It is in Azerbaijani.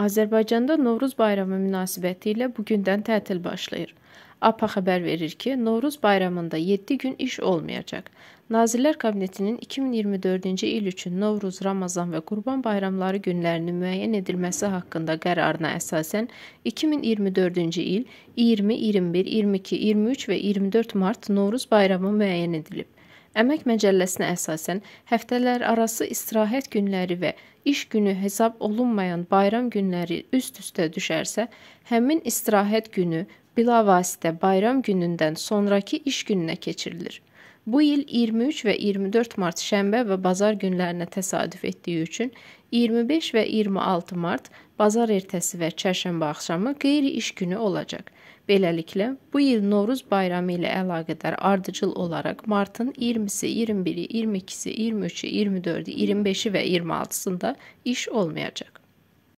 Azərbaycanda Novruz bayramı münasibəti ilə bu gündən tətil başlayır. APA xəbər verir ki, Novruz bayramında 7 gün iş olmayacaq. Nazirlər Kabinetinin 2024-cü il üçün Novruz, Ramazan və Qurban bayramları günlərinin müəyyən edilməsi haqqında qərarına əsasən 2024-cü il 20, 21, 22, 23 və 24 mart Novruz bayramı müəyyən edilib. Əmək məcəlləsinə əsasən həftələr arası istirahət günləri və iş günü hesab olunmayan bayram günləri üst-üstə düşərsə, həmin istirahət günü bilavasitə bayram günündən sonrakı iş gününə keçirilir. Bu il 23 və 24 mart şənbə və bazar günlərinə təsadüf etdiyi üçün 25 və 26 mart bazar ertəsi və çərşənbə axşamı qeyri-iş günü olacaq. Beləliklə, bu il Novruz bayramı ilə əlaqədar ardıcıl olaraq martın 20-si, 21-i, 22-si, 23-ü, 24-ü, 25-i və 26-sında iş olmayacaq.